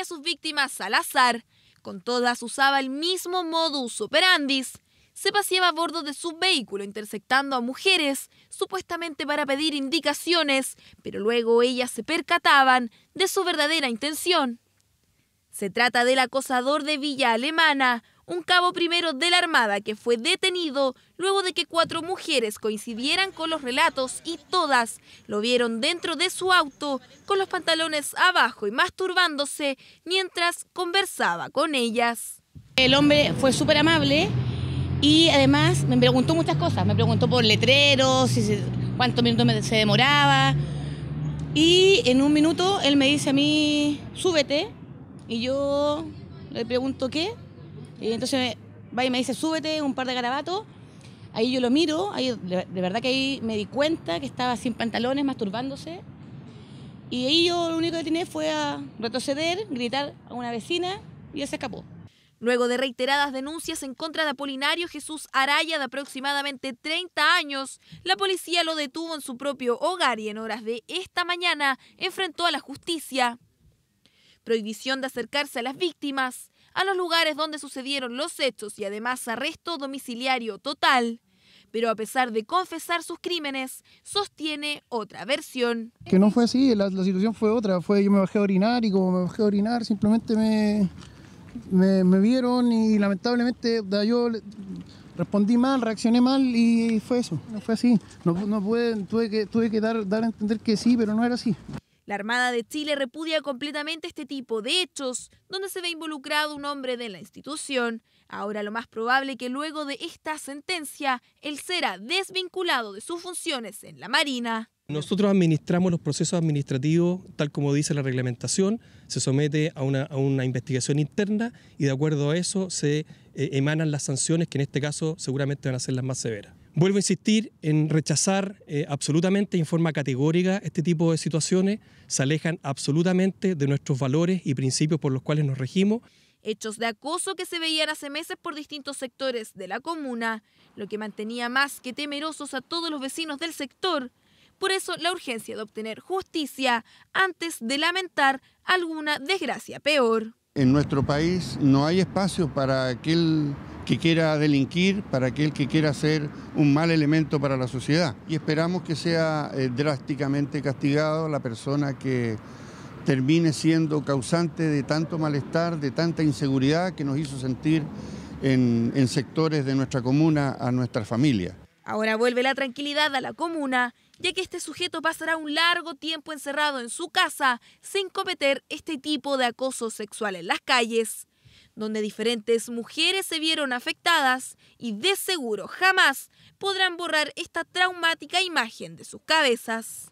a sus víctimas al azar, con todas usaba el mismo modus operandis, se paseaba a bordo de su vehículo interceptando a mujeres, supuestamente para pedir indicaciones, pero luego ellas se percataban de su verdadera intención. Se trata del acosador de Villa Alemana, un cabo primero de la Armada que fue detenido luego de que cuatro mujeres coincidieran con los relatos y todas lo vieron dentro de su auto con los pantalones abajo y masturbándose mientras conversaba con ellas. El hombre fue súper amable y además me preguntó muchas cosas. Me preguntó por letreros, si cuántos minutos se demoraba. Y en un minuto él me dice a mí, súbete. Y yo le pregunto qué y entonces va y me dice, súbete un par de garabatos. Ahí yo lo miro, de verdad que ahí me di cuenta que estaba sin pantalones, masturbándose. Y ahí yo lo único que tenía fue a retroceder, gritar a una vecina y él se escapó. Luego de reiteradas denuncias en contra de Apolinario Jesús Araya de aproximadamente 30 años, la policía lo detuvo en su propio hogar y en horas de esta mañana enfrentó a la justicia. Prohibición de acercarse a las víctimas, a los lugares donde sucedieron los hechos y además arresto domiciliario total. Pero a pesar de confesar sus crímenes, sostiene otra versión. Que no fue así, la, situación fue otra. Fue yo me bajé a orinar y como me bajé a orinar simplemente me, me, vieron y lamentablemente yo respondí mal, reaccioné mal y fue eso. No fue así. No, no tuve que, tuve que dar, dar a entender que sí, pero no era así. La Armada de Chile repudia completamente este tipo de hechos, donde se ve involucrado un hombre de la institución. Ahora lo más probable que luego de esta sentencia, él será desvinculado de sus funciones en la Marina. Nosotros administramos los procesos administrativos tal como dice la reglamentación, se somete a una, investigación interna y de acuerdo a eso se eh, emanan las sanciones que en este caso seguramente van a ser las más severas. Vuelvo a insistir en rechazar eh, absolutamente en forma categórica este tipo de situaciones. Se alejan absolutamente de nuestros valores y principios por los cuales nos regimos. Hechos de acoso que se veían hace meses por distintos sectores de la comuna, lo que mantenía más que temerosos a todos los vecinos del sector. Por eso la urgencia de obtener justicia antes de lamentar alguna desgracia peor. En nuestro país no hay espacio para aquel que quiera delinquir, para aquel que quiera ser un mal elemento para la sociedad. Y esperamos que sea eh, drásticamente castigado la persona que termine siendo causante de tanto malestar, de tanta inseguridad que nos hizo sentir en, en sectores de nuestra comuna a nuestra familia. Ahora vuelve la tranquilidad a la comuna, ya que este sujeto pasará un largo tiempo encerrado en su casa sin cometer este tipo de acoso sexual en las calles donde diferentes mujeres se vieron afectadas y de seguro jamás podrán borrar esta traumática imagen de sus cabezas.